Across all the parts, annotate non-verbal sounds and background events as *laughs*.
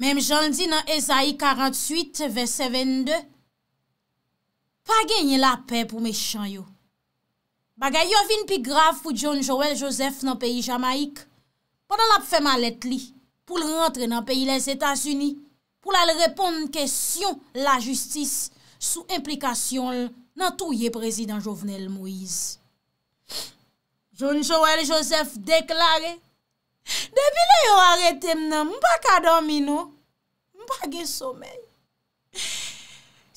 Mem jan di nan Ezaï 48 vese 22, pa genye la pe pou me chan yo. Bagay yo vin pi graf ou John Joel Joseph nan peyi Jamaik, padan la pfe malet li, pou l rentre nan peyi les Etats-Unis, pou l al repon n kesyon la justis, sou implikasyon nan touye prezident Jovenel Moïse. John Joel Joseph deklare, Depi le yo arete mnen, mwen pa ka dormi nou, mwen pa gen somen.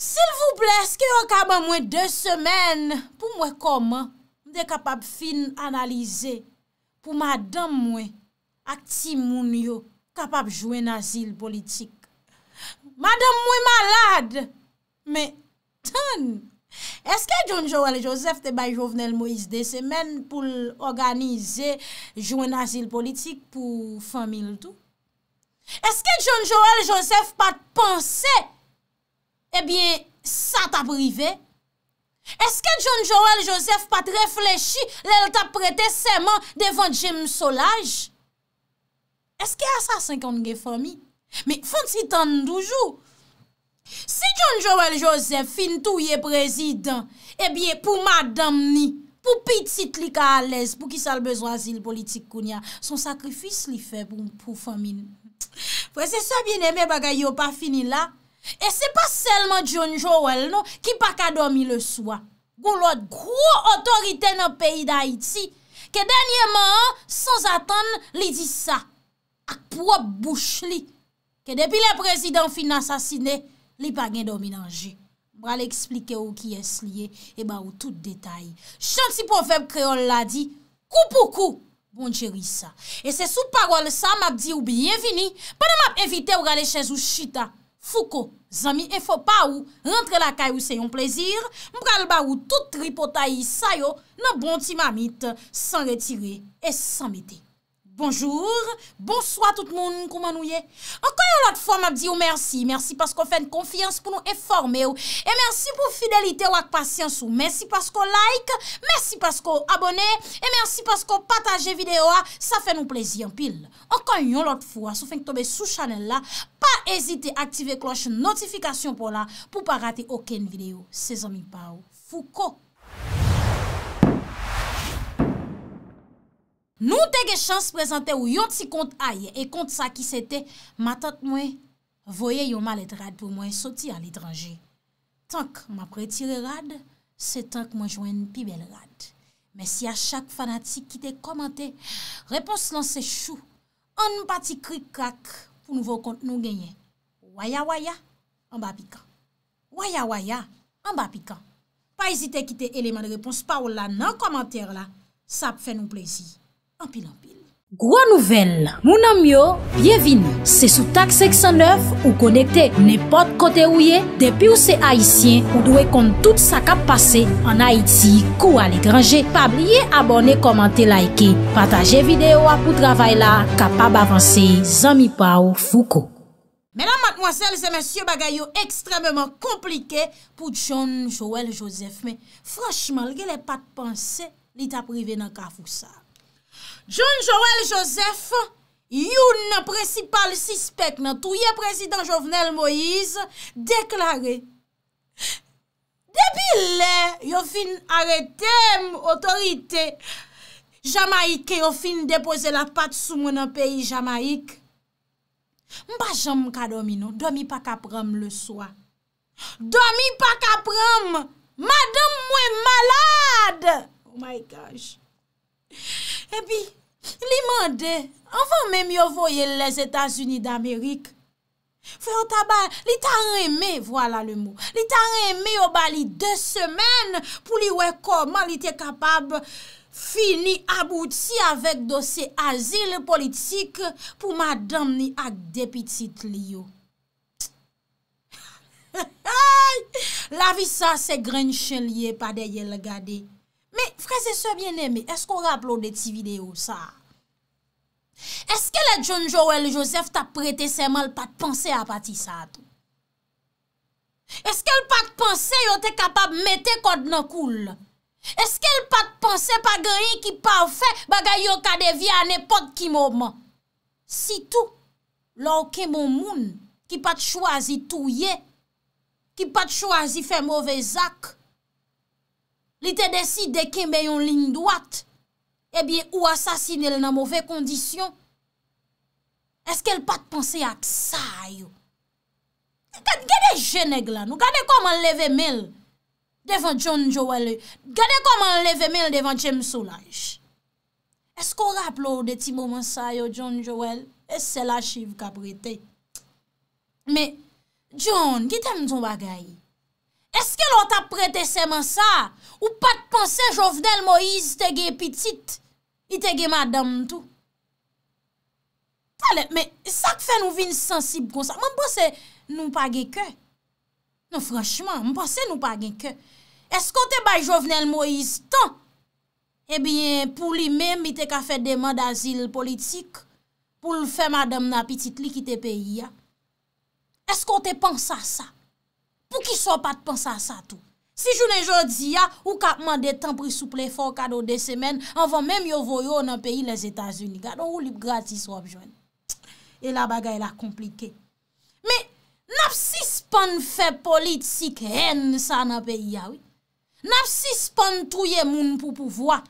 Sil vou bleske yo ka ban mwen de semen pou mwen koman, mwen de kapap fin analize pou madan mwen akti moun yo kapap jwen asil politik. Madan mwen malade, men tan mwen. Eske John Joël Joseph te bay jovenel Moïse Desemène pou l'organize jouen asil politik pou fami loutou? Eske John Joël Joseph pa te pense, ebyen sa ta prive? Eske John Joël Joseph pa te reflechi lèl ta prete seman devan Jim Solaj? Eske a sa 50 ge fami? Me fonsi tan doujou? Si John Joel Joseph fin touye prezident, ebye pou madame ni, pou pitit li ka alez, pou ki sal bezwa zil politik koun ya, son sakrifis li fe pou mpou famine. Pwè se sa bin eme bagay yo pa fini la, e se pa selman John Joel no, ki pa kadomi le swa. Gou lwot gro otorite nan peyi da iti, ke denye man, sans atan li di sa, ak pou wop bouch li, ke depi le prezident fin asasine, e, li pa gen do mi nanje. Mbra le eksplike ou ki es liye, e ba ou tout detay. Chansi pofèb kreol la di, koupoukou, bon djerisa. E se sou parol sa, map di ou biyevini, padan map evite ou gale chèz ou chita, fouko, zami, e fò pa ou, rentre la kay ou se yon plezir, mbral ba ou tout tripotayi sayo, nan bon ti mamit, san retire, e san mite. Bonjour, bonsoit tout moun koumanouye. Enkanyon lot fwa m ap di ou mersi. Mersi paskou fèn konfians pou nou eforme ou. E mersi pou fidelite ou ak pasyans ou. Mersi paskou like, mersi paskou abone. E mersi paskou pataje videyo a. Sa fè nou plezi anpil. Enkanyon lot fwa, sou fèn k tombe sou chanel la. Pa ezite aktive kloche notifikasyon pou la. Pou pa rate oken videyo. Sezon mi pa ou. Fouko. Nou te ge chans prezante ou yon ti kont aye E kont sa ki se te Matat mwen voye yon malet rad pou mwen soti an litranje Tank mwen pritire rad Se tank mwen jwen pi bel rad Me si a chak fanatik ki te komante Repons lan se chou An pati krik krak Pou nouvo kont nou genye Waya waya, an ba pikan Waya waya, an ba pikan Pa ezite ki te eleman de repons Pa ou la nan komante la Sa pfe nou plezi Anpil, anpil. Gro nouvel, mounan myo, bienvin, se sou tak 609 ou konekte nepot kote ouye, depi ou se Haitien, ou dwe kont tout sa kap pase an Haiti, kou al ekranje. Pabliye abone, komante, laike, pataje videyo apou travay la, kapab avanse, zami pa ou fouko. Menan mat mwaselle, se monsye bagay yo ekstrememan komplike pou John, Joel, Joseph, men franchman, lge le pat panse li ta prive nan ka fousa. John Joel Joseph, youn precipal sispek nan touye prezidant Jovenel Moïse, deklare, debile yo fin arete mw otorite, Jamaike yo fin depoze la pat sou mwen an peyi Jamaike, mba jom kado mi nou, do mi pa kaprom le swa, do mi pa kaprom, madem mwen malade, oh my gosh! Ebi, eh li mande, avan men yo voye les Etats-Unis d'Amerik. Fè an tabal, li tan reme, voilà le mou. Li tan reme yo bali de semen pou li wekoman li te kapab fini abouti avèk dosè azil politik pou madam ni ak depitit li yo. *laughs* La vi sa se grenchen liye pa deye legade. Me, freze se bien eme, esk ou rap lode ti video sa? Eske le John Joel Joseph ta prete seman l pati panse apati sa tou? Eske l pati panse yo te kapab mette kod nan koul? Eske l pati panse pa gri ki pafe bagay yo ka devya an epot ki mouman? Si tou, la ou bon ke mou moun ki pati chwazi touye, ki pati chwazi fe mouvez ak, li te desi de kembe yon lin doat, ebi ou asasine l nan mouve kondisyon, eske l pat panse ak sa yo? Gade geneg lan, gade koman leve mel, devan John Joel, gade koman leve mel devan James Solange. Esko rap lor de ti mouman sa yo, John Joel, es se la chiv kap rete. Me, John, gitem zon bagayi, Eske lout ap prete seman sa, ou pat panse Jovenel Moïse tege pitit, itege madame tout? Fale, me sak fe nou vin sensib kon sa, mwen bo se nou pa geke? Nou franchman, mwen bo se nou pa geke? Eskote bay Jovenel Moïse tan? Ebyen eh pou li mem ite ka fe deman da zil politik, pou lfe madame na pitit li kite peyi ya? Eskote pan sa sa? pou ki so pa te pansa sa tou. Si jounen jodi ya, ou kap mande tanpri souple fò, kado de semen, anvan menm yo voyo nan peyi les Etats-Unis. Gado ou lip gratis wap jwen. E la bagay la komplike. Me, nap si span fe politik, hen sa nan peyi ya, oui. Nap si span touye moun pou pouvoa.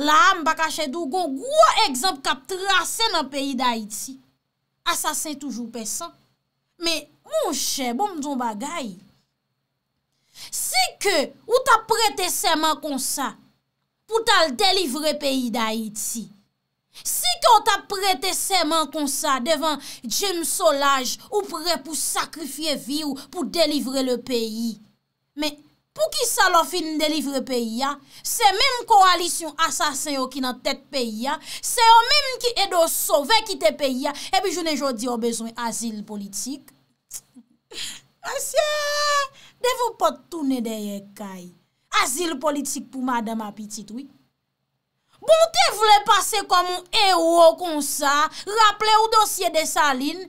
La am baka chedou, gon gwo ekzamp kap trase nan peyi da iti. Asasen toujou pesan. Me, moun chè, bom zon bagay. Si ke ou ta prete seman kon sa, pou tal delivre peyi da Haiti, si ke ou ta prete seman kon sa, devan James Solage, ou pre pou sakrifye vi ou pou delivre le peyi, me pou ki sa lo fin delivre peyi ya, se menm koalisyon asasen yo ki nan tet peyi ya, se menm ki edo sove ki te peyi ya, e bi jounen jodi yo bezwen asil politik, *laughs* Asya, devou pot toune deye kay Azil politik pou madame apitit, oui Bon, te vle pase kom ou ewo kon sa Raple ou dosye de salin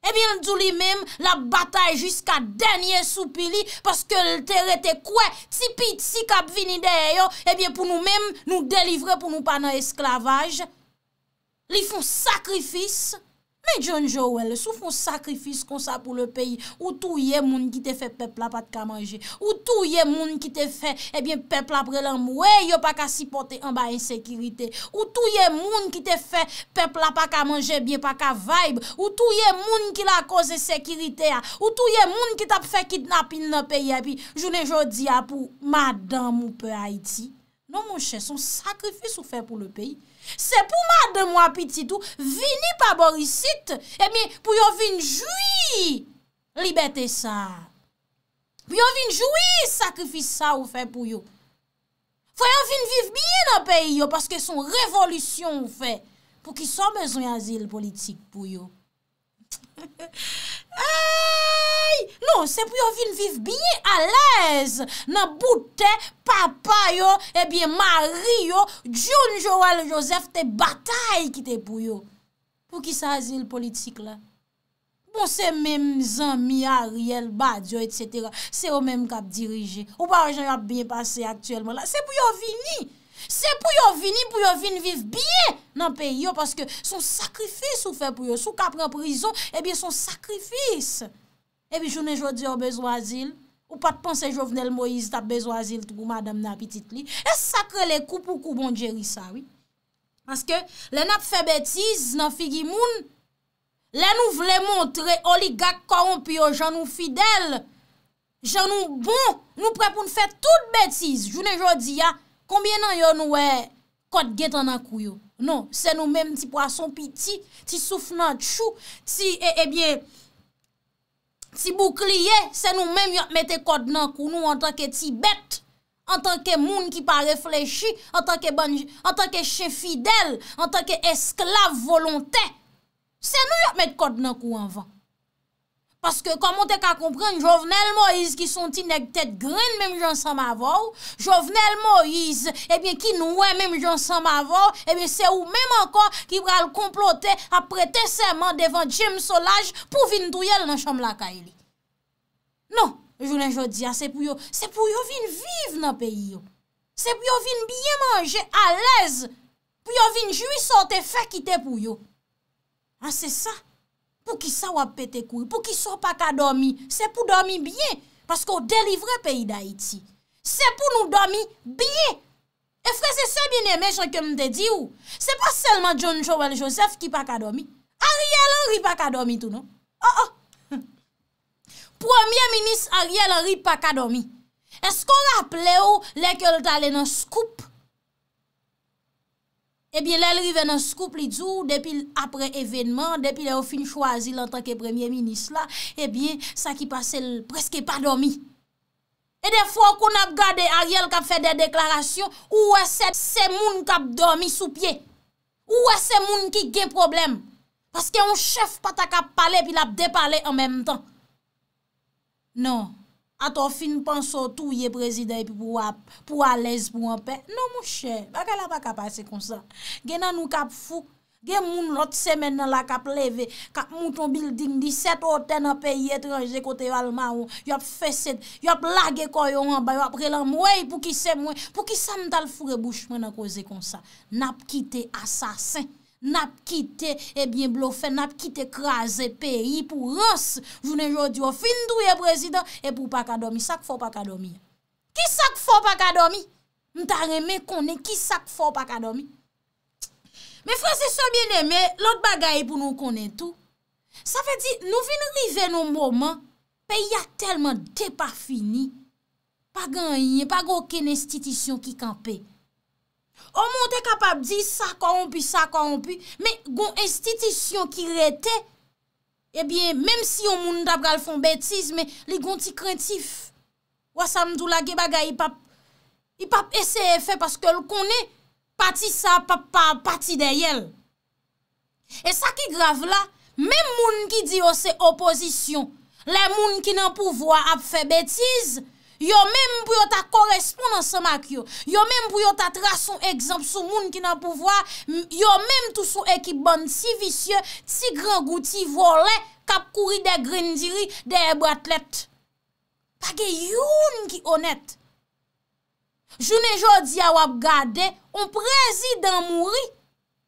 Ebyen, eh dzou li mem la batay Jiska denye soupili Paske l terete kwe Ti piti si kap vini deye yo Ebyen, eh pou nou mem nou delivre Pou nou pa nan esklavaj Li fon sakrifis Mwen joun jowel sou foun sakrifis kon sa pou le peyi Ou tou ye moun ki te fe pepla pa ka manje Ou tou ye moun ki te fe eh pepla pre lan mwen eh, yo pa ka sipote an ba insekirite Ou tou ye moun ki te fe pepla pa ka manje eh bien pa ka vaib Ou tou ye moun ki la koze sekirite a Ou tou ye moun ki te fe kidnap in la peyi a Pi jounen joun di a pou madame ou pe Haiti Non mwen chè, son sakrifis ou fe pou le peyi Se pou ma de mwa pititou Vini pa borisit Emi pou yo vin joui Liberté sa Pou yo vin joui Sakrifisa ou fe pou yo Foyon vin viv bien an peyi yo Paske son revolisyon ou fe Pou ki son bezon yazil politik pou yo *laughs* Ay, non, se pou yo vin viv binye alèz nan boute papa yo, e bin mari yo, Djun Jowel Joseph te batay ki te pou yo. Pou ki sa azil politik la? Bon, se mem zanmi a riyel, badyo, et cetera, se yo mem kap dirije, ou pa wajan yap binye pase aktuelman la, se pou yo vini. Se pou yo vini, pou yo vini viv biye nan peyo Paske son sakrifis ou fe pou yo Sou kapren prizon, ebi eh son sakrifis Ebi eh jounen jodi yo bezwazil Ou patpense jovenel Moïse tap bezwazil Tougou madame nan apitit li E sakre le koupou koupou bon djeri sa, oui Paske le nap fe betiz nan figi moun Le nou vle montre oligak koron piyo Janou fidel, janou bon Nou pre pou nou fe tout betiz Jounen jodi ya, jounen Konbien nan yo nou e kote get anakou yo? Non, se nou menm ti poason piti, ti souf nan chou, ti ebye, e ti boukliye, se nou menm yot mette kote nan kou nou an tanke tibet, an tanke moun ki pa reflechi, an tanke che fidel, an tanke esklav volontè. Se nou yot mette kote nan kou anvan. Paske komon te ka kompren, Jovenel Moïse ki son ti nek tet gren menm jansan ma vòw, Jovenel Moïse, ebyen eh ki nouè menm jansan ma vòw, ebyen eh se ou menm anka ki pral komplote aprete seman devan James Solage pou vin douyèl nan chanm laka e li. Non, jounen jodi, an se pou yo, se pou yo vin viv nan peyi yo. Se pou yo vin biye manje, alèz, pou yo vin jwi sote fè kite pou yo. An ah, se sa? pou ki sa wap pete kou, pou ki sa pa ka domi, se pou domi byen, paskou delivre peyi da iti. Se pou nou domi byen. E fre se se bin e mejan ke mte di ou. Se pa selman John Joel Joseph ki pa ka domi. Ariel Henry pa ka domi tou nou. Oh oh. *laughs* Premier ministre Ariel Henry pa ka domi. Eskou rap le ou le ke lta le nan scoop? Ebyen, eh lèl rive nan skoupli djou, depil apre evenman, depil lè ou fin chwazi lantan ke premier minis la, ebyen, eh sa ki pase l preske pa domi. E defon kon ap gade Ariel kap fè de deklarasyon, ou wè se moun kap domi sou pye? Ou wè se moun ki gen problem? Paske yon chef pata kap pale pi l ap depale an menm tan. Non. Ato fin panso tou ye prezidey pou wap, pou walez pou wap. Non mou chè, baka la baka pase konsan. Gen nan nou kap fouk, gen moun lot semen nan la kap leve, kap mouton bilding di set o ten a peyi etranje kote walman ou, yop fese, yop lage koyon wap, yop relan mwey pou ki se mwey, pou ki san dal fure bouchmen akose konsan. Nap kite asasen. Nap kite, ebyen blofen, nap kite kras e peyi pou rons, jounen jodi ou fin dwi e prezident, e pou pakadomi, sak fo pakadomi. Ki sak fo pakadomi? Mta reme konen, ki sak fo pakadomi? Me franse sobyen leme, lot bagay pou nou konen tou. Sa fe di, nou fin rive nou mouman, peyi a telman depa fini. Pa ganyen, pa goken institisyon ki kampey. O moun de kap ap di, sa ka anpi, sa ka anpi, me goun estitisyon ki rete, ebyen, menm si yon moun tap gal fon betiz, me li goun ti krentif. Ouwa samdou la ge bagay, i pap ese e fe, paske l konen, pati sa, pap pati deyel. E sa ki grav la, menm moun ki di o se opozisyon, le moun ki nan pouvo ap fe betiz, ebyen, Yo mèm pou yo ta korespon nan semak yo. Yo mèm pou yo ta tra son ekzamp sou moun ki nan pouvwa. Yo mèm tou sou ekip ban si visye, si gran gouti, vole, kap kouri de grindiri, de ebratlet. Pake youn ki onet. Jounen jò di awap gade, on prezid an mouri.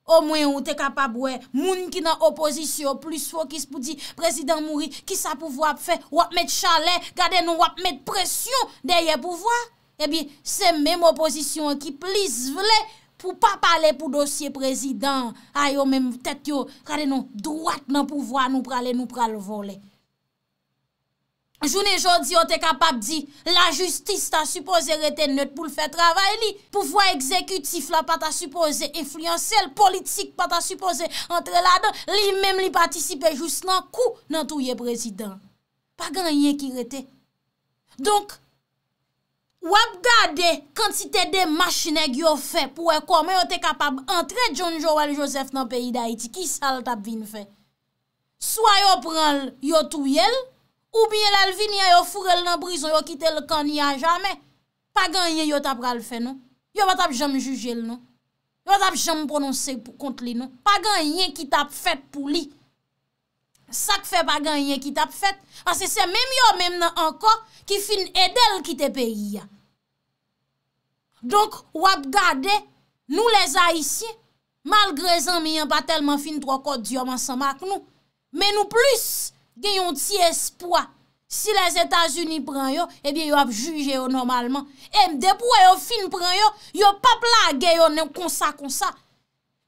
O mwen ou te kapab wè, moun ki nan opozisyon, plis fo ki se pou di, prezident Mouri, ki sa pou wap fè, wap met chalè, kade nou wap met presyon, deye pou vwa, ebi, eh se mèm opozisyon ki plis vle, pou pa pale pou dosye prezident, a yo mèm tet yo, kade nou, drouat nan pou vwa, nou prale, nou prale volè. Joun e jodi yo te kapab di, la justis ta suppose rete nèt pou l'fè travay li. Pouvoi ekzekutif la pa ta suppose, enfluyansel politik pa ta suppose, entre la dan, li mèm li patisipe jous nan kou nan touye prezident. Pa gan yè ki rete. Donk, wap gade kantite de machinèk yo fè, pou wè komè yo te kapab antre John Joel Joseph nan peyi da iti, ki sal tap vin fè. Swa yo pran yo touyèl, Ou biye lalvi ni a yo furel nan brison, yo kite l kan ni a jamen. Pagan yon yo tap ral fe non. Yon batap jam juje l non. Yon batap jam prononse kont li non. Pagan yon ki tap fet pou li. Sak fe pagan yon ki tap fet. Asi se menm yo menm nan anko ki fin edel kite pe yon. Donk wap gade nou les a isye. Malgre zan mi yon batel man fin trokot diyo man san mak nou. Men nou plus. gen yon ti espwa. Si les Etats-Unis pren yo, ebyen eh yo ap juje yo normalman. Eh, Md pou yo fin pren yo, yo pap la gen yo kon sa kon sa.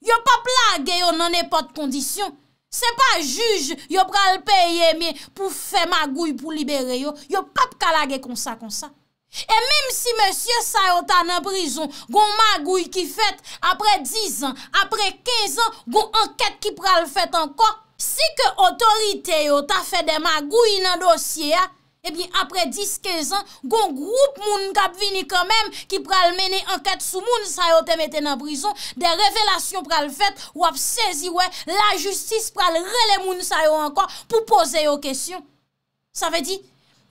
Yo pap la gen yo nan epot kondisyon. Se pa juj yo pral peye mi pou fe magouy pou libere yo, yo pap kalage kon sa kon sa. E eh, mèm si msye Sayotan an prizon, gon magouy ki fèt apre 10 an, apre 15 an, gon anket ki pral fèt anko, Si ke otorite yo ta fede ma gouye nan dosye a, ebi eh apre 10-15 an, gon group moun kap vini kamem ki pral mene anket sou moun sa yo temete nan brison, de revelasyon pral vet, wap sezi we, la justis pral rele moun sa yo ankon pou pose yo kesyon. Sa ve di,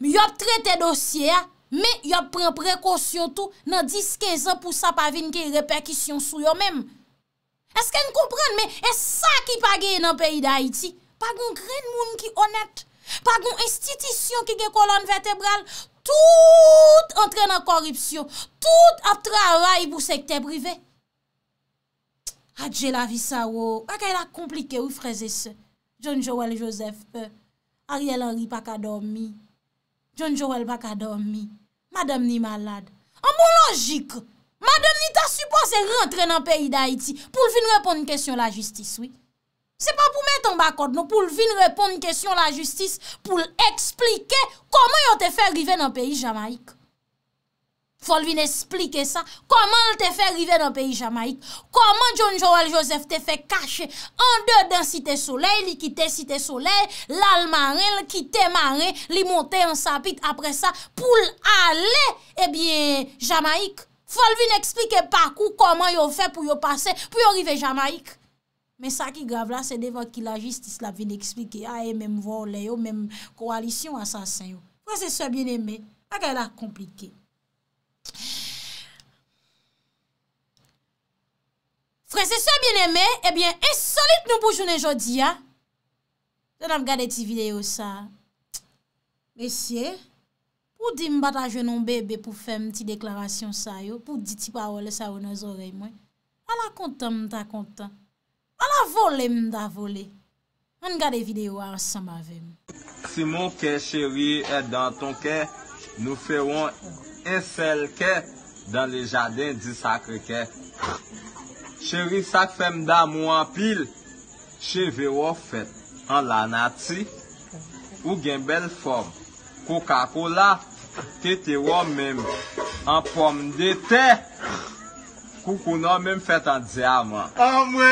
yo ap trete dosye a, me yo ap pren prekosyon tou nan 10-15 an pou sa pa vin ki reperkisyon sou yo mem. Eske n kompren men, es sa ki pa gen nan peyi da iti. Pa gen kren moun ki onet. Pa gen institisyon ki gen kolon vertebral. Tout entren nan koripsyon. Tout ap travay pou sekte prive. Adje la vi sa wou. Ake la komplike wou freze se. John Joel Joseph. Euh, Ariel Henry baka dormi. John Joel baka dormi. Madame ni malad. An moun logik. Madame, ni non, ta suppose rentre nan peyi d'Haïti pou l'vin repon n'kèsyon la jistis, oui. Se pa pou mèt an bakot nou, pou l'vin repon n'kèsyon la jistis, pou l'explike koman yo te fè rive nan peyi Jamaik. Fò l'vin explike sa, koman yo te fè rive nan peyi Jamaik. Koman John Joel Joseph te fè kache an de dan si te soley, li ki te si te soley, lal mare, li ki te mare, li monte an sapit apre sa pou l'ale, ebyen, eh Jamaik. Fal vin eksplike pa kou koman yo fè pou yo pase pou yo rive Jamaik. Men sa ki grav la, se devan ki la jistis la vin eksplike. Ae, menm vole yo, menm koalisyon asasen yo. Frense soye bin eme, pa gaya la komplike. Frense soye bin eme, eh ebyen, esolit nou pou jounen jodi ya. Dan am gade ti video sa. Mesye. Pou di mbata jenon bebe pou fe mti deklarasyon sa yo, pou di ti pa wole sa wou nou zorey mwen, ala kontan mta kontan. Ala vole mta vole. An gade videyo an samba ve mwen. Simon ke, cheri, edan tonke, nou feron eselke dan le jaden di sakreke. Cheri sak femda mou an pil, cheve wofet an lanati, ou gen bel form. Coca-cola, Tete wò mèm, an pòm de te, koukoun wò mèm fèt an zè a man. A mwè!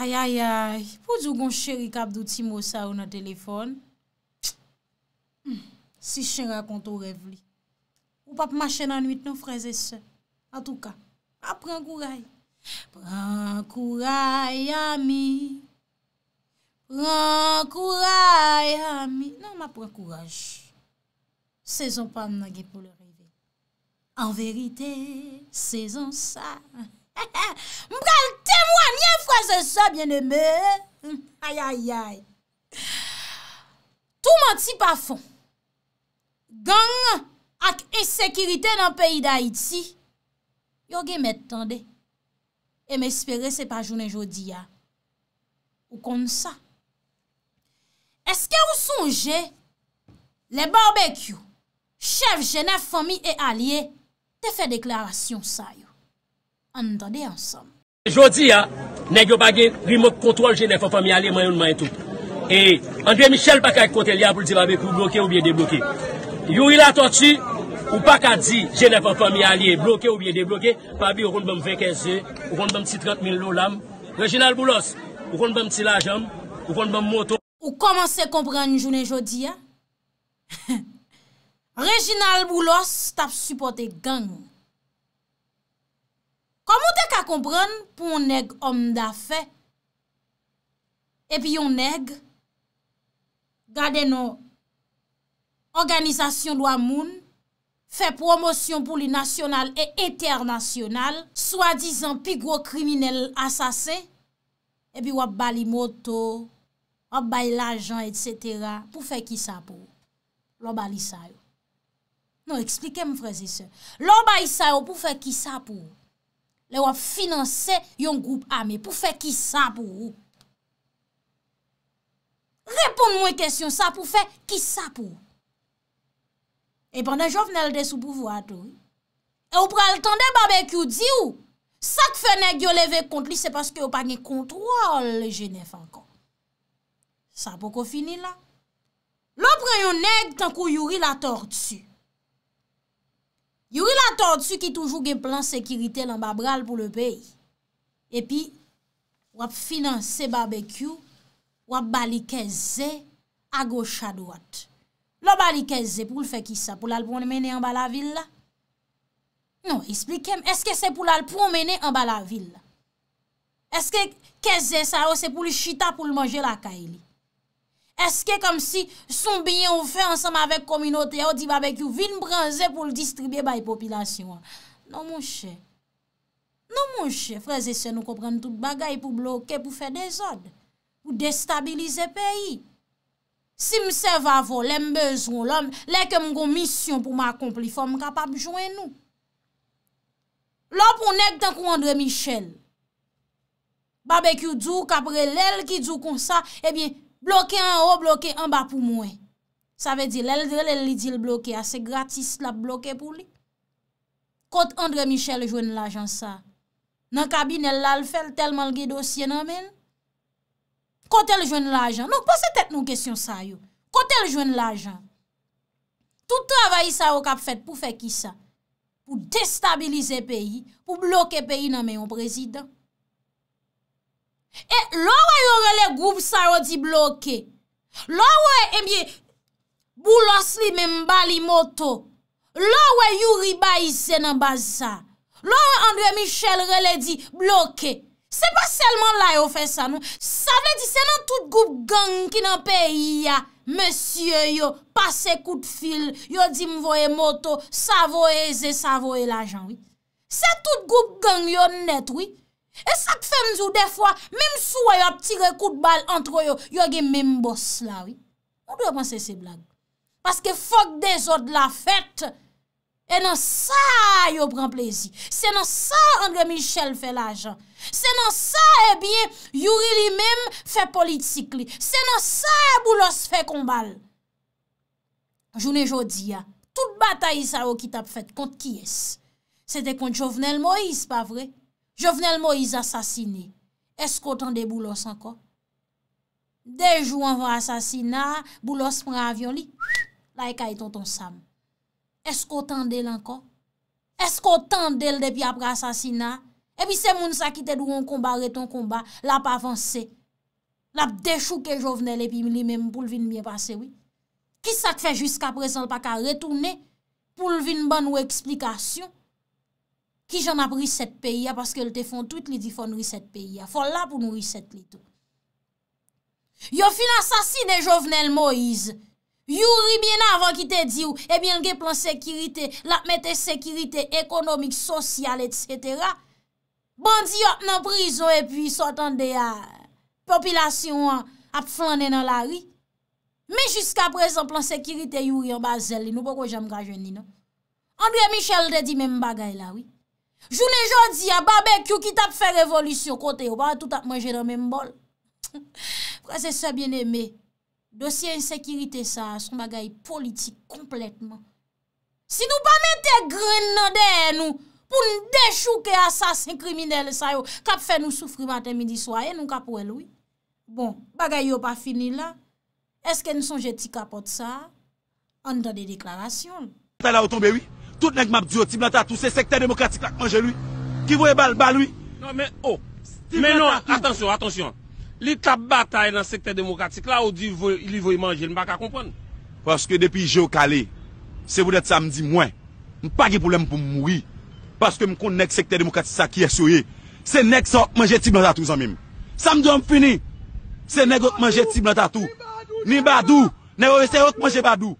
Ay, ay, ay, pou djou gon chèri kap douti mwò sa ou nan telefon? Hmm, si chèri akonto rev li. Ou pap machè nan nwit nou freze se. An tou ka, apren kou ray. Pren kou ray, ami. Pren kou ray, ami. Nan ma pren kou ray, shh. Sezon pa mnage pou le rebe. An verite, sezon sa. *laughs* Mbralte mwa, mwen fwa ze sa, biene *laughs* mwen. Ay, ay, ay. Tou manti pa fon. Gang ak esekirite nan peyi da iti. Yoge met tande. E m espere se pa jounen jodi ya. Ou kon sa. Eske ou sonje, le barbekyou, Chef Genèf Fomi e Aliye te fè deklarasyon sa yo. An ndade ansam. Jodi ya, negyo bagè, rimok kontrol Genèf Fomi Aliye mayoun maytou. E André Michel baka ek kontè liya pou l'di babè kou blokè ou biye deblokè. Yo ila ton ti, ou baka di Genèf Fomi Aliye blokè ou biye deblokè, babè ou rounbèm 25 zè, ou rounbèm ti 30 min lò lam, Reginald Boulos, ou rounbèm ti la jam, ou rounbèm moto. Ou komanse kompran nou jounè jodi ya? Heh! *laughs* Reginald Boulos tap supporte gang. Koman te ka kompran pou on neg om da fe? Epi yon neg gade nou organizasyon lwa moun fe promosyon pou li nasyonal e eternasyonal swa dizan pigwo kriminel asase epi wap bali moto, wap bali lajan, etc. pou fe ki sa pou? Wap bali sa yo. Non, eksplike mwen freze se. Lò ba y sa yo pou fe ki sa pou. Le wap finanse yon goup ame pou fe ki sa pou. Repon mwen kesyon sa pou fe ki sa pou. E pande jow vnel de sou pou vou atoun. E ou pral tande babè ki ou di ou. Sa k fe neg yon leve kont li se paske yon pa nye kontro al jenef ankon. Sa pou ko fini la. Lò pran yon neg tanko yori la tort su. Yori la tord su ki toujou gen plan sekirite lan ba bral pou le pey. Epi, wap finanse barbekyou, wap bali keze a goch a drot. Lo bali keze pou l fe ki sa pou l al promene an ba la vil non, la? Non, esplikem, eske se pou l al promene an ba la vil la? Eske keze sa ou se pou l chita pou l manje la ka ili? Eske kom si soum binye ou fe ansam avek kominote, ou di babek you vin branze pou li distribye baye populasyon. Non moun che. Non moun che. Freze se nou komprende tout bagay pou bloke pou fe de zon. Ou destabilize peyi. Si mse va vo, le mbezon, le ke mgon misyon pou m akompli, fò m kapap jwennou. Lò pou nek tan kou Andre Michel. Babek you djou, kapre lèl ki djou kon sa, ebyen, eh Bloke an ou bloke an ba pou mwen. Sa ve di lèl drel lèl li dil bloke a ah, se gratis la bloke pou li. Kote Andre Michel jwen l'ajan sa. Nan kabine lal fel telman lge dosye nan men. Kote l jwen l'ajan. Non, pou se tet nou kesyon sa yo. Kote l jwen l'ajan. Tout travay sa yo kap fet pou fe ki sa. Po destabilize peyi. Po bloke peyi nan men yon prezident. E lò wè yon rele goup sa yon di bloke, lò wè e mbiye boulos li men mba li moto, lò wè yon riba yise nan baza, lò wè Andre Michel rele di bloke. Se pa selman la yon fe sa nou, sa vle di se nan tout goup gang ki nan pe yia, monsye yon, pase kout fil, yon di mvoye moto, sa voye ze, sa voye l'ajan. Se tout goup gang yon net wè. E sak fenjou defwa, mem sou a yo ap tire kout bal antro yo, yo gen men boss la. Moun doye panse se blague. Paske fok de zot la fet, e nan sa yo pran plezi. Se nan sa Andre Michel fe la jan. Se nan sa e bie, yuri li men fe politik li. Se nan sa e boulos fe kon bal. Jounen jodi ya, tout batay sa yo ki tap fet kont ki es. Se de kont jovenel Moïse, pa vre? Jovenel Moïse asasine, eskotande boulos anko? Dejou anvo asasina, boulos pran avyon li, la e kaiton ton sam. Eskotande el anko? Eskotande el depi apra asasina? Epi se moun sa kite doun konba, reton konba, la pa avanse. La dechou ke jovenel epi li menm pou lvin miye pase, oui. Ki sa te fe jiska prezant pa ka retounen pou lvin ban ou eksplikasyon? Ki jen ap riset peyi ya, paske l te fon tout li di fon riset peyi ya. Fon la pou nou riset li tou. Yo fin an sasi de jovenel Moïse, yu ri bien an avan ki te di ou, ebyen l ge plan sekirite, l apmete sekirite ekonomik, sosyal, et cetera. Bandi yo nan prizo, e pi sotan de ya popilasyon an ap flanen an la ri. Men jiska prezen plan sekirite, yu ri an bazel, an doye michel de di men bagay la ri. Jounè jò di a babè kyou ki tap fè revolisyon kote yo, ba tout ap mwen jè dan mè mbol. Prese *laughs* sè bien eme, dosye en sekirite sa, son bagay politik kompletman. Si nou pa mette gren nan den nou, pou nou dechouke asasin kriminele sa yo, kap fè nou soufri matè midi swaye, nou kap wè lou. Bon, bagay yo pa fini la, eske nou son jè ti kapote sa, an dan de deklarasyon. Ta la o tombe wè? Tout nèk map diyo Tiblantatou, se sekter demokratik lak manje lwi. Ki voye bal, bal lwi. Non, men, oh, men, non, atensyon, atensyon. Li tap batay nan sekter demokratik, la ou li voye manje, mba ka kompon. Paske depi Joukale, se voulet samdi mwen, mpa ge poulem pou mwoui. Paske mkonde nèk sekter demokratik sa ki esoye, se nèk sa wak manje Tiblantatou zanmim. Samdi wamp fini, se nèk wak manje Tiblantatou. Ni badou, ne wawese wak manje badou.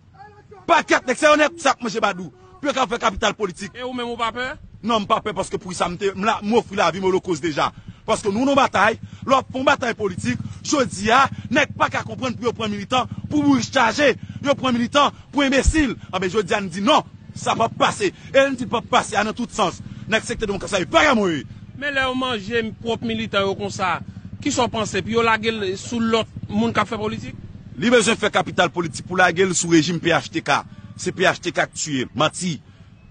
Pakyat, se yonèk sa wak manje badou. Pyo ka fwe kapital politik. E ou men mou pape? Nan mou pape, paske non, pou yi sa mte, mou fwi la vi mou lo koz deja. Paske nou nou batay, lop pou batay politik, jodi ya, nek pa ka kompren pou yon pwen militant, pou mou yi chaje. Yon pwen militant, pou emesil. A be jodi ya, ni di nan, sa pa pase. E yon ti pa pase, an an tout sens. Nek sekte de mou kasay, para mou yi. Men le ou man jem, pou mwen militant, yon konsa, ki son panse, pi yo la gel sou lot, moun ka Se pi achte kak tuye. Mati,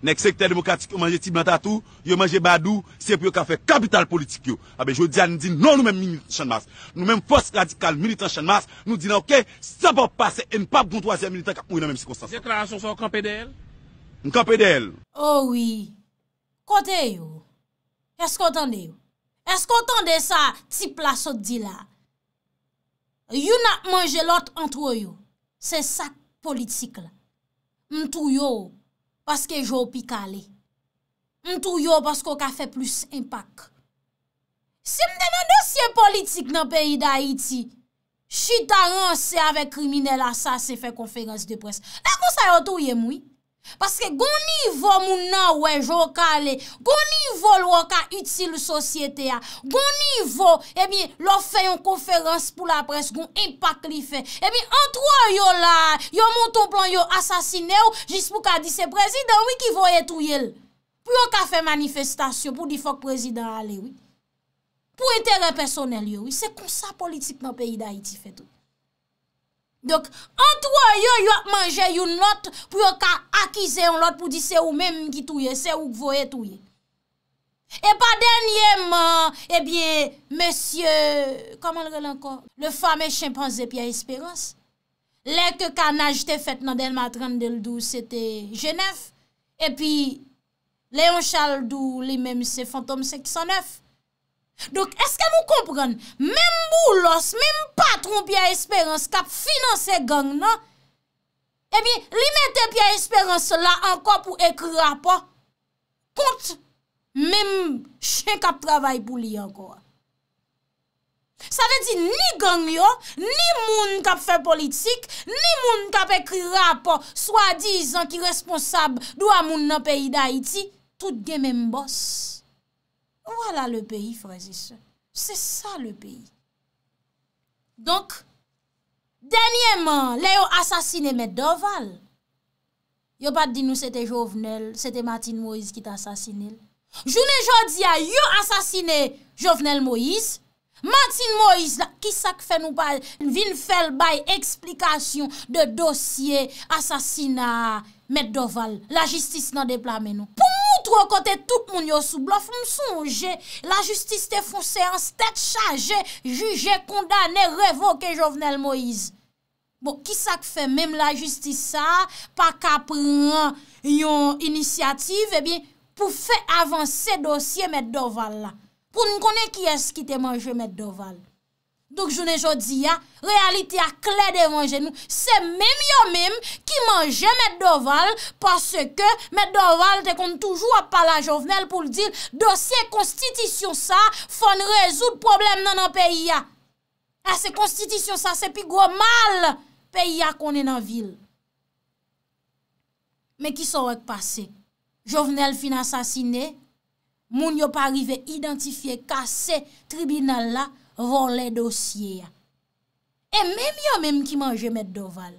nek sekte demokratik yo manje ti blantatou, yo manje badou, se pi yo kafe kapital politik yo. A be, jo diyan, di nan nou men militant chanmas. Nou men fos radikal, militant chanmas, nou di nan, ok, sa bo pase en pap goun to azi a militant kak mwen nan men psikonsans. Dekla, an son son, kampede el? Nkampede el. Oh, oui. Kote yo. Esko otande yo? Esko otande sa, ti plasot di la? You na manje lot antwo yo. Se sak politik la. M tou yo paske jou pi kale. M tou yo pasko ka fe plus impak. Si m den an dosye politik nan peyi da Haiti, chita an se ave krimine la sa se fe konferans de pres. La kon sa yo tou ye moui. Paske gouni vò moun nan wè jok ale, gouni vò l wò ka iti l sosyete a, gouni vò, ebi, lò fè yon konferans pou la presk goun impak li fè. Ebi, antwa yon la, yon moun ton plan yon asasine ou, jis pou ka di se prezident wè ki vò etou yel. Pou yon ka fè manifestasyon pou di fòk prezident ale, wè. Pou ete repersonel yon, wè. Se konsa politik nan peyi da iti fè tout. Donk, an tou yo yo ap manje yon lot pou yo ka akize yon lot pou di se ou menm ki touye, se ou kvoye touye. E pa denye man, ebyen, mesye, kaman re lan kon, le fame chimpanzè pi a esperans, le ke ka najte fet nan den matran del dou, se te jenef, e pi, le yon chal dou, li menm se fantom se kisanef, Donk, eske nou kompren, menm boulos, menm patron pi a esperans kap finanse gang nan, ebi, li mette pi a esperans la anko pou ekri rapo, kont menm chen kap travay pou li anko. Sa de di, ni gang yo, ni moun kap fe politik, ni moun kap ekri rapo, swadi zan ki responsab dou a moun nan peyi da iti, tout gen menm bos. Ou ala le peyi, frazise. Se sa le peyi. Donk, denyeman, le yo asasine Medoval. Yo pat di nou se te Jovenel, se te Martin Moïse ki te asasine. Jounen jodia, yo asasine Jovenel Moïse. Martin Moïse la, ki sak fe nou pa vin fel bay eksplikasyon de dosye asasina... Met Doval, la jistis nan deplame nou. Po moun tro kote tout moun yo sou blof, moun sonje, la jistis te fonse ans, tet chaje, juje, kondane, revoke Jovenel Moïse. Bo, ki sa k fe, mem la jistis sa, pa ka pran yon inisiativ, e eh bin, pou fe avan se dosye Met Doval la. Po nou konen ki es ki te manje Met Doval. Touk jounen jodi ya, realite ya kle ah, devanjen nou. Se mèm yo mèm ki manje mèd doval paske mèd doval te kon toujou ap pala jovenel pou l'dil dosye konstitisyon sa fon rezout problem nan an peyi ya. A se konstitisyon sa, se pi gwo mal peyi ya konen an vil. Mè ki so wèk pase? Jovenel fin asasine, moun yo parive identifiye kase tribunal la von le dosye ya. E menm yo menm ki manje met doval.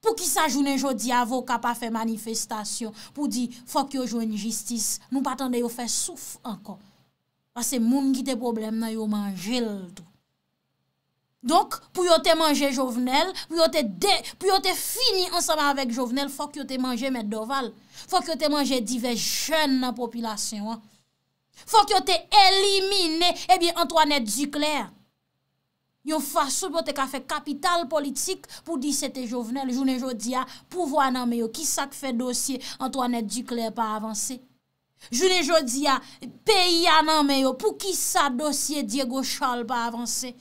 Pou ki sa jounen jo di avoka pa fe manifestasyon, pou di, fok yo jounen jistis, nou patan de yo fe souf ankon. Ase moun ki te problem nan yo manje l do. Donk, pou yo te manje jovenel, pou yo te de, pou yo te fini ansama avek jovenel, fok yo te manje met doval. Fok yo te manje di vej joun nan popilasyon an. Fwa ki yo te elimine, ebi Antoinette Duclè. Yo fwa soubote ka fe kapital politik pou di se te jovenel. Jounen joudia, pouvo ananme yo, ki sak fe dosye Antoinette Duclè pa avanse. Jounen joudia, pe ya ananme yo, pou ki sa dosye Diego Charles pa avanse.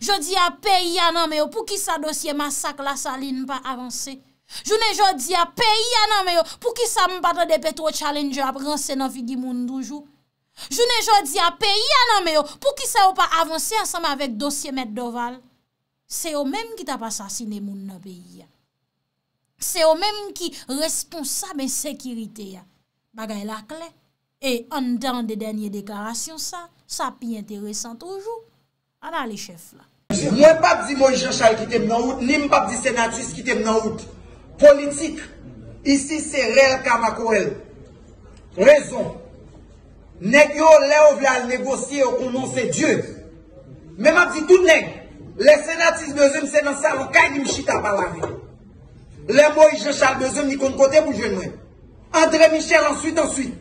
Joudia, pe ya ananme yo, pou ki sa dosye Massac la Saline pa avanse. Jounen joudia, pe ya ananme yo, pou ki sa mpata de Petro Challenger ap rense nan Figi Moun Dujou. Jounen jodi a peyi ananme yo Pou ki se yo pa avansi ansanman Avèk dosye mèd doval Se yo mèm ki ta pa sasine moun nan peyi Se yo mèm ki Responsabèn sekirite ya Bagay lak lè E an dan de denye deklarasyon sa Sa piy enteresan toujou Anan lè chef la Mwen pa di mwen jechal ki tem nanout Nim pa di senatist ki tem nanout Politik Isi se rel kamakou el Rezon Nèk yo lè ou vle al negosye ou konon se Diyo. Mè mè di tout nèk. Lè senatisme zèm se nan sarvou kèy di mchita pala vè. Lè Moïse Jean Charles zèm ni kon kote bou jen mwen. André Michel answit answit.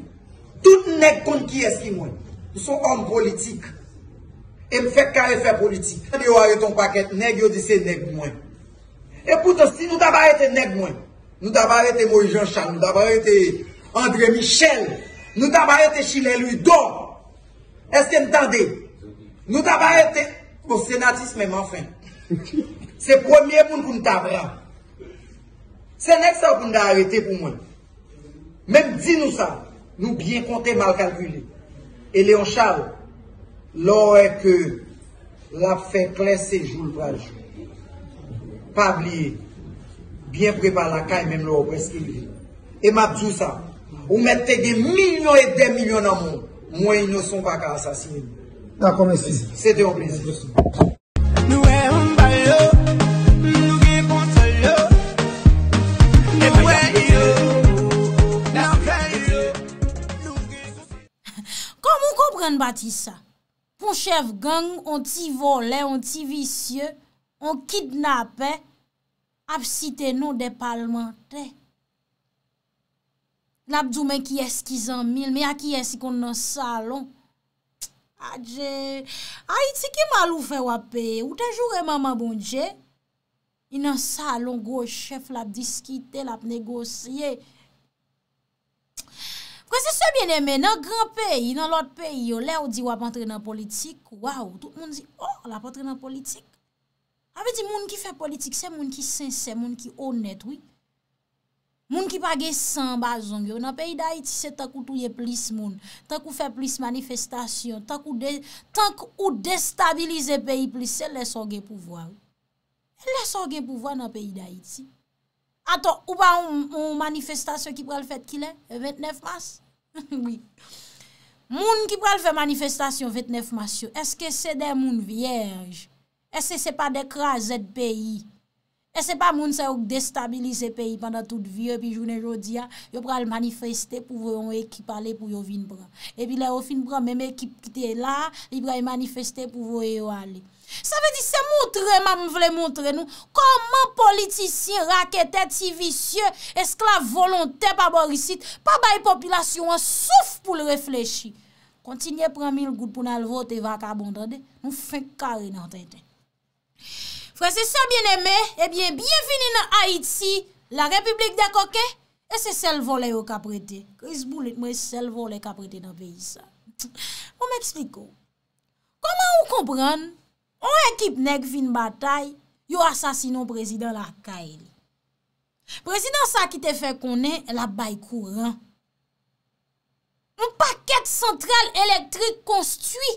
Tout nèk kon ki eski mwen. Sou om politik. E m fèk kare fè politik. Nèk yo di se nèk mwen. E pouto si nou daba ete nèk mwen. Nou daba ete Moïse Jean Charles. Nou daba ete André Michel. Nou tabarete chile luy do Esten tade Nou tabarete O bon, senatisme mwen fin Se premier moun koun tabre Se next sa koun da arete pou mwen Mem di nou sa Nou bien konte mal kalkule E leon chal Lore ke La fe kles se joul praj Pabli Bien prepa la kay Mem lo opreskule E mabzousa Ou mette de milyon et de milyon nan moun Mwen yon son baka asasine Tako mwen si Se de ou plezite sou Kom mwen kompren batisa Pon chev gang On ti vole, on ti visye On kidnap Apsite nou de palman Te la ap djoumen ki eskizan mil, me a ki eskikon nan salon. Adje, a iti ki malou fe wap pe, ou tenjou reman mabondje, in nan salon, go chef la ap diskite, la ap negosye. Fwa se se bieneme, nan gran pe, nan lot pe, yo le ou di wap antre nan politik, waw, tout moun di, oh, la ap antre nan politik. A ve di moun ki fe politik, se moun ki sensen, moun ki honet, wik. Moun ki pa ge san bazong yo, nan peyi da iti se tak ou touye plis moun, tak ou fe plis manifestasyon, tak ou destabilize peyi plis, se lè son ge pouvoan. Lè son ge pouvoan nan peyi da iti. Aton, ou ba moun manifestasyon ki prel fèt kilè? 29 mas? Oui. Moun ki prel fèt manifestasyon 29 mas yo, eske se de moun vierge? Ese se pa dekrazèt peyi? E se pa moun se ouk destabilize peyi pandan tout vie, pi jounen jodi ya, yo pral manifeste pou voyon ekip ale pou yo vin pran. E pi la yo fin pran, mèm ekip ki te la, li pral manifeste pou voyon ale. Sa ve di se moutre, mame vle moutre nou, koman politisyen rakete ti visye, eskla volontè pa borisit, pa baye popilasyon an souf pou le reflechi. Kontinye prami l gout pou nal vote eva ka bondade, nou fè kare nan ten ten. Prese se eh bien eme, ebyen, biye vini nan Haiti, la Republik de Koke, e se sel vole yo ka prete. Chris Bullitt, mwen sel vole ka prete nan veyisa. O me ekspliko, koman ou kompran, an ekip nek vin batay, yo asasino prezident la Kaeri. Prezident sa ki te fe konen, la bay kouran. Un paket sentral elektrik konstui,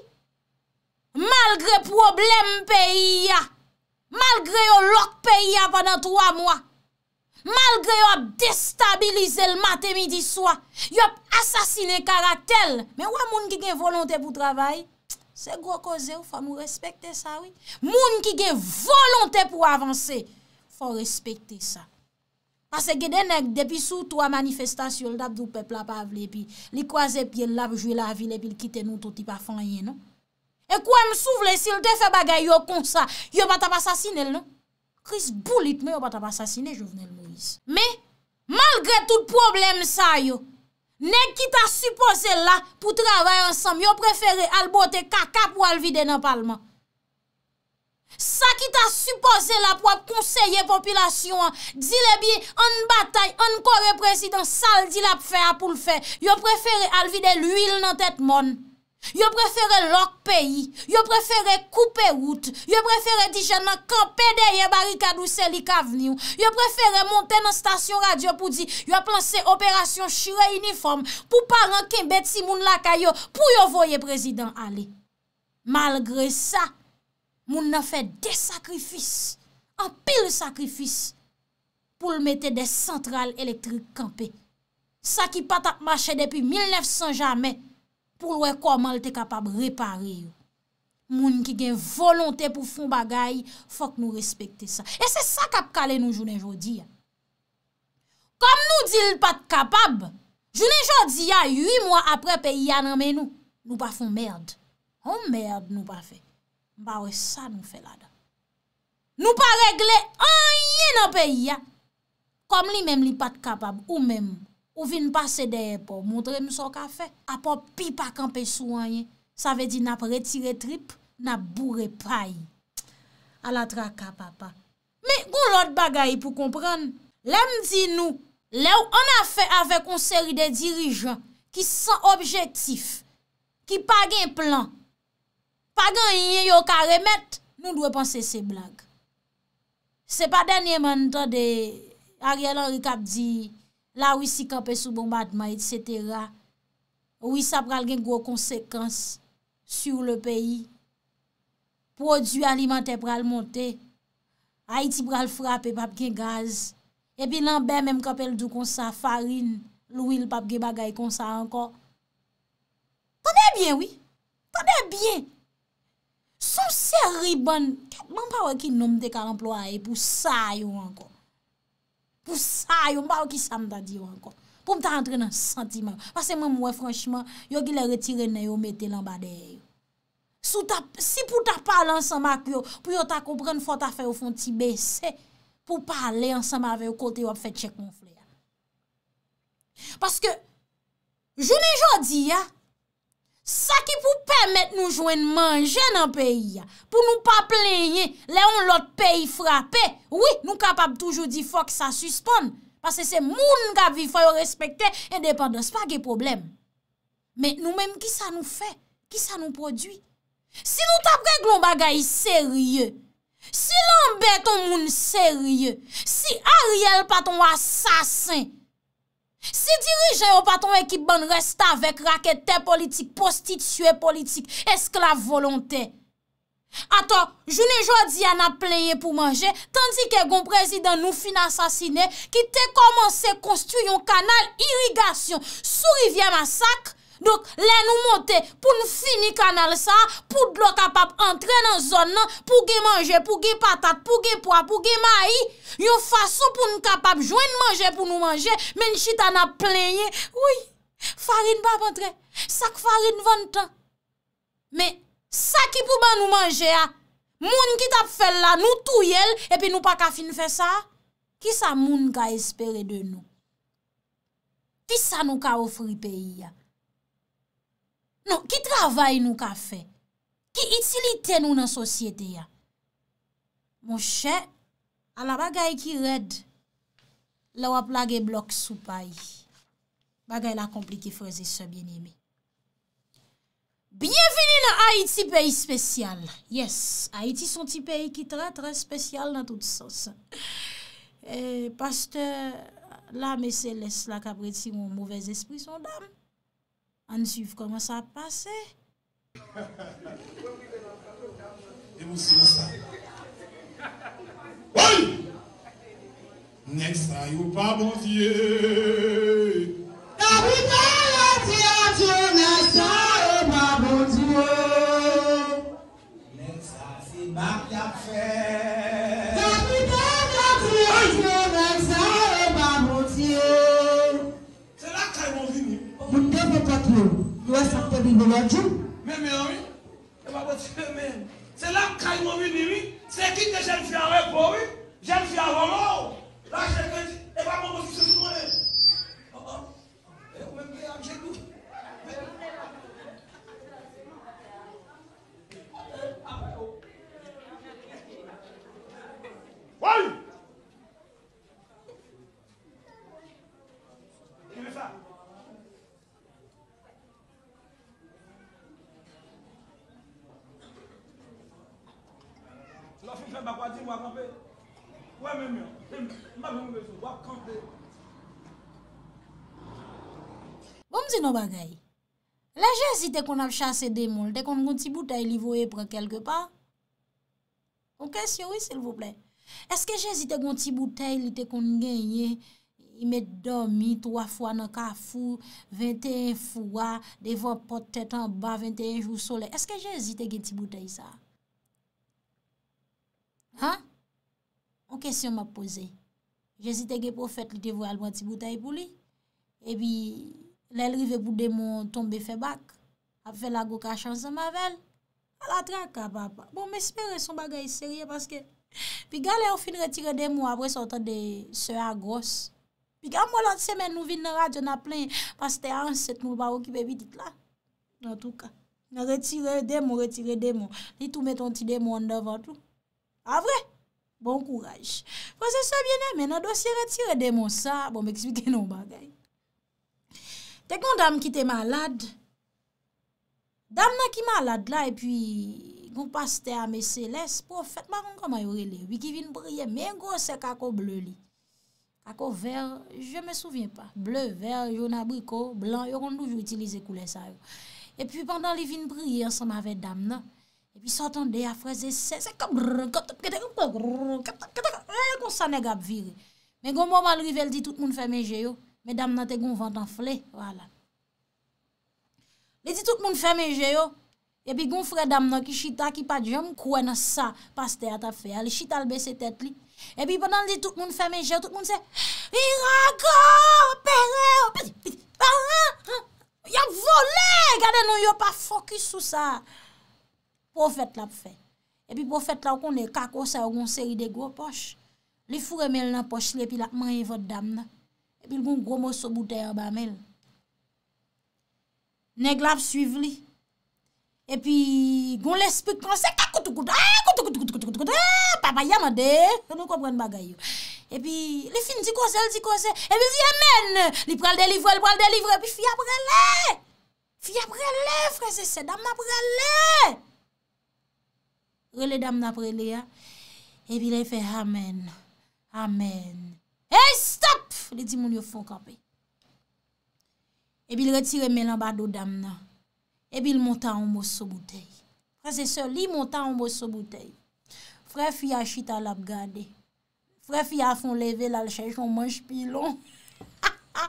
malgre problem peyi ya. Malgre yo lok pe ya panan 3 mwa, malgre yo ap destabilize l matè midi swa, yop asasine karak tel. Men wè moun ki gen volante pou travay, se gwo koze ou fa mou respekte sa wè. Moun ki gen volante pou avanse, fa respekte sa. Pase gwenen depi sou 3 manifestasyon l dap dupè plap avle, li kwaze pye l ap jwe la vile, li kite nou touti pa fanyen nou. E kwa m souvle si l te fe bagay yo kon sa, yo bat ap asasine l nan. Chris Bullitt me yo bat ap asasine, jouvnel Moïse. Me, malgre tout problem sa yo, ne ki ta suppose la pou travay ansam, yo preferi al bote kaka pou al vide nan palman. Sa ki ta suppose la pou ap konseye popilasyon, di le bi an batay, an korepresidans, sal di la pou fe ap pou l fe, yo preferi al vide l huil nan tet monn. Yo preferè lok peyi, yo preferè koupe route, yo preferè di jan nan kampe deye barikadou selik avnion, yo preferè montè nan stasyon radyo pou di yo planse operasyon shire uniform pou pa ranken beti moun lakayo pou yo voye prezidant ale. Malgre sa, moun nan fè de sakrifis, an pil sakrifis pou l metè de sentral elektrik kampe. Sa ki patak mache depi 1900 jamè. pou wè koman l te kapab repare yo. Moun ki gen volontè pou foun bagay, fòk nou respekte sa. E se sa kap kale nou jounen jodi ya. Kom nou di l pat kapab, jounen jodi ya, yu mwa apre pe ya nan men nou, nou pa foun merd. O merd nou pa fe. Ba wè sa nou fe la da. Nou pa regle anye nan pe ya. Kom li men li pat kapab ou men mwen. Ou vin pa sede e po. Montre m sou ka fe. A po pipa kanpe sou anye. Sa ve di nap re tire trip. Nap bourre pay. A la tra ka papa. Me goun lot bagay pou kompran. Lem di nou. Le ou an a fe avek on seri de dirijan. Ki san objektif. Ki pa gen plan. Pa gen yon yo ka remet. Nou dwe panse se blag. Se pa denye manita de Ariel Henrikap di La wisi kapè sou bon batman, etc. Ou wisa pral gen gwo konsekans sur le peyi. Produ alimentè pral montè. Haiti pral frapè pap gen gaz. Epi nan bè mèm kapè l'dou konsa farin, l'ouil pap gen bagay konsa anko. Pwene bien, wii. Pwene bien. Sou seri ban, mèm pa wè ki nom de kal emplwa e pou sa yo anko. Ou sa yo, mba ou ki sa mta diyo ankon. Pou mta antre nan sentimen. Pase mwen mwen franchman, yo ki le retire nan yo mette lan ba deyo. Si pou ta pale ansanman kyo, pou yo ta kompren fote afe yo fon ti besen, pou pale ansanman ave yo kote yo ap fet chek moun fle ya. Paske, jounen jodi ya, Sa ki pou pèmèt nou jwen manje nan peyi ya, pou nou pa plèye, lè yon lot peyi frape, wè, nou kapap toujou di fòk sa suspon, pasè se moun kap vi fòk yo respèkte, e depan dan se pa ge problem. Mè nou mèm ki sa nou fè, ki sa nou prodwi. Si nou tapre glon bagay serye, si l'ambè ton moun serye, si a riel pa ton asasin, Si dirijen yo paton ekip ban resta vek rakete politik, postitue politik, esklave volontè. Atò, jounen jò di an ap plenye pou manje, tandi ke goun prezident nou fina sasine, ki te komanse konstuyon kanal irrigasyon sou rivye masakre, Dok, lè nou montè pou nou fini kanal sa, pou dlo kapap antre nan zon nan, pou ge manje, pou ge patat, pou ge poa, pou ge mayi, yo faso pou nou kapap jwen manje pou nou manje, men chit an ap plenye. Ouye, farin pa ap antre, sak farin vantan. Me, sak ki pou man nou manje a, moun ki tap fel la, nou tou yel, epi nou pa kafin fè sa, ki sa moun ka espere de nou? Ki sa nou ka ofri peyi a? Non, ki travay nou ka fe? Ki iti li ten nou nan sosyete ya? Mon chè, ala bagay ki red, la wap lage blok sou pay. Bagay la komplike freze se bienye mi. Bienveni la Haiti, peyi spesyal. Yes, Haiti son ti peyi ki tre, tre spesyal nan tout sos. E, paste, la meseles la kapreti moun mouvez espri son dami. An siv koman sa pase. E monsi monsa. Oye! Nek sa yo pa bontye. Da bitan la tiyat yo, Nek sa yo pa bontye. Nek sa se bak la fè. Eh, c'est là que c'est suis oui. Ouè mè mè, mè mè mè sou, wakante. Boum zi nou bagay? La jè zite kon ap chase demoun, de kon kon ti boutei li voe pren kelke pa? Ou kè syo wè sè l vople? Eske jè zite kon ti boutei li te kon genye, imè dormi, 3 fwa nan ka fwo, 21 fwa, devon potet an ba, 21 jou sole, eske jè zite gen ti boutei sa? Ou kè? Ha? O kesyon m ap pose. Jezite ge pou fèt li te vwè albou an ti boutay pou li. E bi, lèl rive pou demou tombe febak. Ape fè la go ka chansan mavel. A la traka, papa. Bon, m espère son bagay serye, paske. Pi ga lè ou fin retire demou, apre sotan de sè a gos. Pi ga m wò lant semen nou vin nan radyon ap plen, paske te anset nou barou ki bebi dit la. Nan tou ka. Nan retire demou, retire demou. Li tou met ton ti demou an devan, tou. A ah, vre, bon kouraj. Prosesor biene, mena dosye retire bon, de mon sa, bon me eksplike non bagay. Te kon dam ki te malade, dam nan ki malade la, e pi, kon paste a me seles, profet maron kon mayorele, wiki vin brye, men gose kako ble li. Kako ver, je me souvien pa. Ble, ver, yon abriko, blan, yon kondou vyo itilize koule sa yo. E pi, pandan li vin brye, yon san mave dam nan, E pi sotan de a freze se, se kom brrrr, kom te prete, kom brrrr, kom te prete, kom sa neg ap vire. Men gomo malrive l di tout moun femeje yo, men dam nan te goun vantan fle, wala. Men di tout moun femeje yo, e pi goun fre dam nan ki chita ki pa djom kwen sa, pas te ata fe, al chital bese tet li. E pi bonan di tout moun femeje yo, tout moun se, irago, pere, piti, piti, paran, yam vole, gade nou yo pa fokus sou sa. Pou fèt la pou fèt. E pi pou fèt la ou kon e kak osè ou kon seri de gwo poch. Li fure mel nan poch li e pi la kman yon vot dam na. E pi l goun gwo mò sou boutè yon ba mel. Neg la ap suiv li. E pi goun l espik konsè. Koutou koutou koutou koutou koutou. Ah, papa yamade. E nou kompren bagayou. E pi li fin di kosè, di kosè. E pi zi amen. Li pral delivre, li pral delivre. E pi fi aprele. Fi aprele, freze se dam aprele. Rele dam na prele ya, e bil e fe amen, amen. Hey, stop! Li di moun yo fon kapi. E bil retire men la bado dam na. E bil monta anbo sou boutei. Kase se li monta anbo sou boutei. Fre fia chita la bgade. Fre fia fon leve la chèj non manj pilon. *laughs*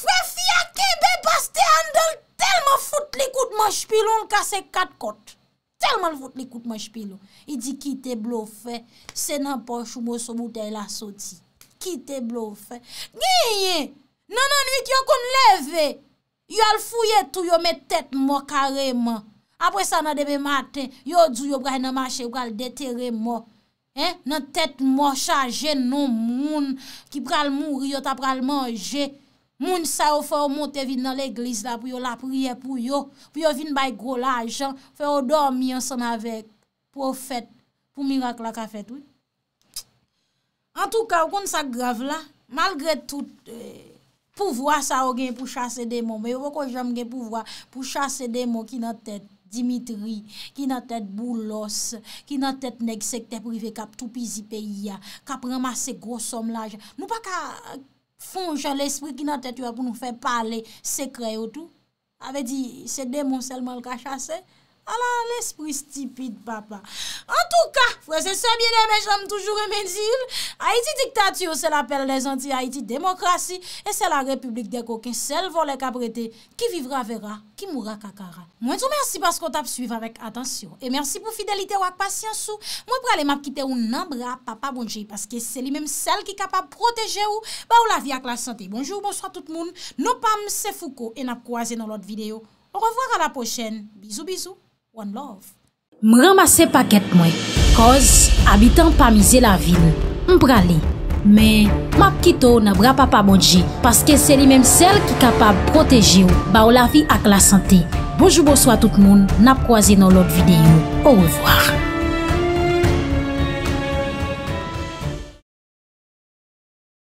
Fre fia kebe baste andol tel ma foute likout manj pilon kase kat kot. Tèlman fote li koute mwen shpilou. I di ki te blofe. Se nan pò choumò sou moutè la soti. Ki te blofe. Gyeye, nanan wik yo kon leve. Yo al fouye tou yo met tèt mò kareman. Apre sa nan debè maten, yo djou yo bray nan mâche bray detere mò. Nan tèt mò chaje nan moun. Ki pral mouri yo ta pral manje. Moun sa ou fè ou monte vin nan l'eglise la pou yo la priye pou yo, pou yo vin bay gro la ajan, fè ou dormi an san avek pou ou fèt, pou mirak la ka fèt ou. En tout ka, ou kon sa grav la, malgré tout, euh, pou vwa sa ou gen pou chase demo, mè yo wè kon jom gen pou vwa, pou chase demo ki nan tèt Dimitri, ki nan tèt Boulos, ki nan tèt neg sektè privé kap toupizi peyi ya, kap remase gros som la ajan. Nou pa ka... Fonge l'esprit ki nan te tue pou nou fe pale sekre ou tou. Ave di se demon selman l ka chasey. Allah, l'esprit stipide, papa. En tout cas, fwese se bine men, jom toujou remen zil. Haiti diktatiyo, se la pel les anti-Haiti demokrasi, e se la republik de koken sel vol le kabrete, ki vivra vera, ki moura kakara. Mwen tou mersi paskot ap suiv avèk atensyon. E mersi pou fidelite wak pasyansou. Mwen pralè map kite ou nan bra, papa bonje, paske se li menm sel ki kapap proteje ou, ba ou la vi ak la sante. Bonjou, bonsoit tout moun. Nopam, se fouko, en ap kouaze nan lot videyo. On revwara la pochen. Bizou, bizou. M ramase paket mwen, koz abitan pa mize la vil, m prale. Men, map kito na bra pa pa mounje, paske se li menm sel ki kapab proteji ou, ba ou la vi ak la sante. Bojoubo swa tout moun, nap kwa zi nou lot videyo. Ou revoar.